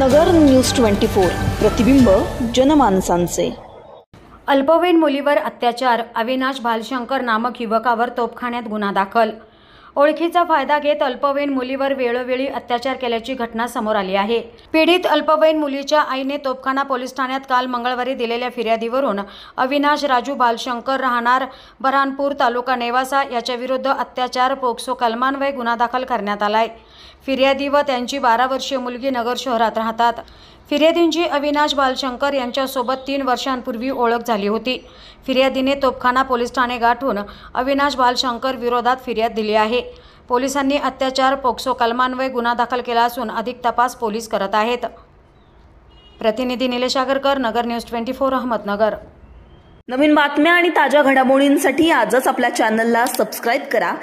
नगर news twenty four प्रतिबिंब जनमानसांचे अल्पवयीन मुलीवर अत्याचार अविनाश भालशंकर नामक युवकावर तोपखान्यात गुन्हा दाखल ओळखीचा फायदा घेत अल्पवयीन मुलीवर वेळोवेळी अत्याचार केल्याची घटना समोर आली आहे पीडित अल्पवयीन मुलीच्या आईने तोपखाना पोलीस ठाण्यात काल मंगळवारी दिलेल्या फिर्यादीवरून अविनाश राजू बालशंकर राहणार बरानपूर तालुका नेवासा याच्याविरुद्ध अत्याचार पोक्सो कलमान्वये गुन्हा दाखल करण्यात आलाय फिर्यादी व त्यांची बारा वर्षीय मुलगी नगर शहरात राहतात फिर्यादींची अविनाश बालशंकर यांच्यासोबत तीन वर्षांपूर्वी ओळख झाली होती फिर्यादीने तोपखाना पोलीस ठाणे गाठून अविनाश बालशंकर विरोधात फिर्याद दिली आहे पोलिसांनी अत्याचार पोक्सो कलमान्वय गुन्हा दाखल केला असून अधिक तपास पोलीस करत आहेत प्रतिनिधी Nilesh Agarkar Nagar news twenty four Ahmednagar नवीन बातम्या आणि ताज्या घडामोडींसाठी आजच आपल्या चॅनलला सबस्क्राईब करा